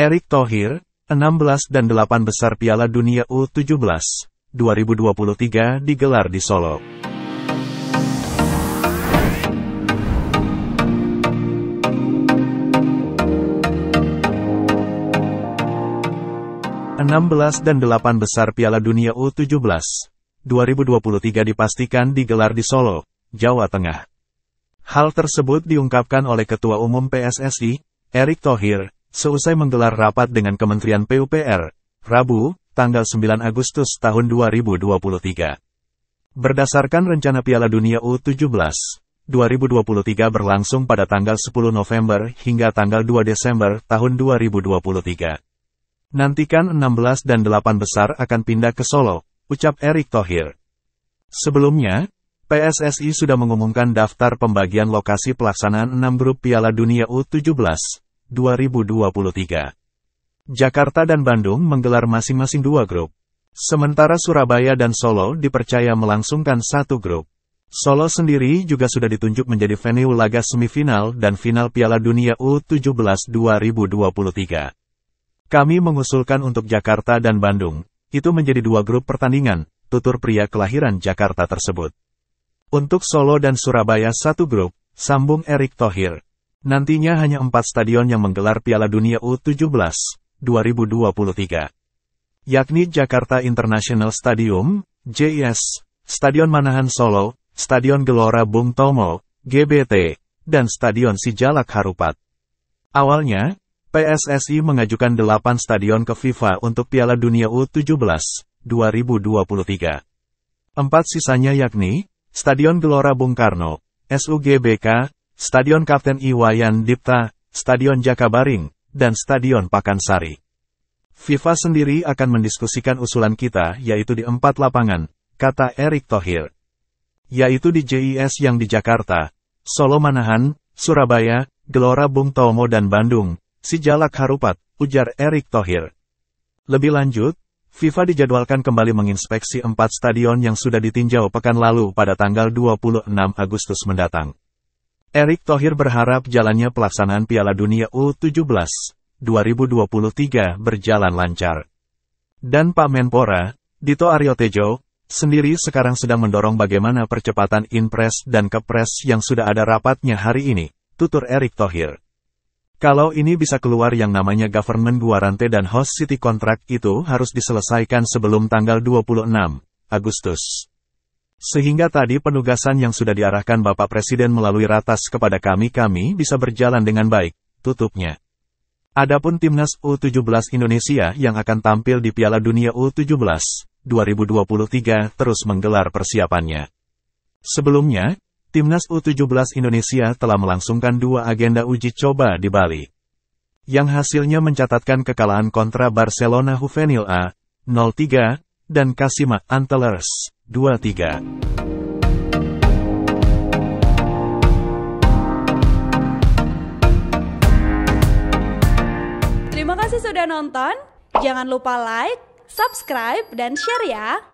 Erik Thohir, 16 dan 8 besar Piala Dunia U17, 2023 digelar di Solo. Enam belas dan delapan besar Piala Dunia U17, 2023 dipastikan digelar di Solo, Jawa Tengah. Hal tersebut diungkapkan oleh Ketua Umum PSSI, Erick Thohir, Seusai menggelar rapat dengan Kementerian PUPR, Rabu, tanggal 9 Agustus tahun 2023. Berdasarkan rencana Piala Dunia U17, 2023 berlangsung pada tanggal 10 November hingga tanggal 2 Desember tahun 2023. Nantikan 16 dan 8 besar akan pindah ke Solo, ucap Erick Thohir. Sebelumnya, PSSI sudah mengumumkan daftar pembagian lokasi pelaksanaan 6 grup Piala Dunia U17, 2023. Jakarta dan Bandung menggelar masing-masing dua grup. Sementara Surabaya dan Solo dipercaya melangsungkan satu grup. Solo sendiri juga sudah ditunjuk menjadi venue laga semifinal dan final Piala Dunia U17 2023. Kami mengusulkan untuk Jakarta dan Bandung, itu menjadi dua grup pertandingan, tutur pria kelahiran Jakarta tersebut. Untuk Solo dan Surabaya satu grup, sambung Erick Thohir. Nantinya hanya empat stadion yang menggelar Piala Dunia U17 2023, yakni Jakarta International Stadium (JIS), Stadion Manahan Solo, Stadion Gelora Bung Tomo (GBT), dan Stadion Sijalak Harupat. Awalnya, PSSI mengajukan delapan stadion ke FIFA untuk Piala Dunia U17 2023. Empat sisanya yakni Stadion Gelora Bung Karno, SUGBK, Stadion Kapten Iwayan Dipta, Stadion Jakabaring, dan Stadion Pakansari. FIFA sendiri akan mendiskusikan usulan kita yaitu di empat lapangan, kata Erick Thohir. Yaitu di JIS yang di Jakarta, Solo Manahan, Surabaya, Gelora Bung Tomo dan Bandung, si Jalak Harupat, ujar Erick Thohir. Lebih lanjut, FIFA dijadwalkan kembali menginspeksi empat stadion yang sudah ditinjau pekan lalu pada tanggal 26 Agustus mendatang. Erick Thohir berharap jalannya pelaksanaan Piala Dunia U17 2023 berjalan lancar. Dan Pak Menpora, Dito Aryo Tejo, sendiri sekarang sedang mendorong bagaimana percepatan impres dan Kepres yang sudah ada rapatnya hari ini, tutur Erick Thohir. Kalau ini bisa keluar yang namanya government guarantee dan host city contract itu harus diselesaikan sebelum tanggal 26 Agustus. Sehingga tadi penugasan yang sudah diarahkan Bapak Presiden melalui ratas kepada kami-kami bisa berjalan dengan baik, tutupnya. Adapun Timnas U17 Indonesia yang akan tampil di Piala Dunia U17 2023 terus menggelar persiapannya. Sebelumnya, Timnas U17 Indonesia telah melangsungkan dua agenda uji coba di Bali. Yang hasilnya mencatatkan kekalahan kontra Barcelona Juvenil A, 03, dan Kasima Antlers, 23. Terima kasih sudah nonton. Jangan lupa like, subscribe, dan share ya.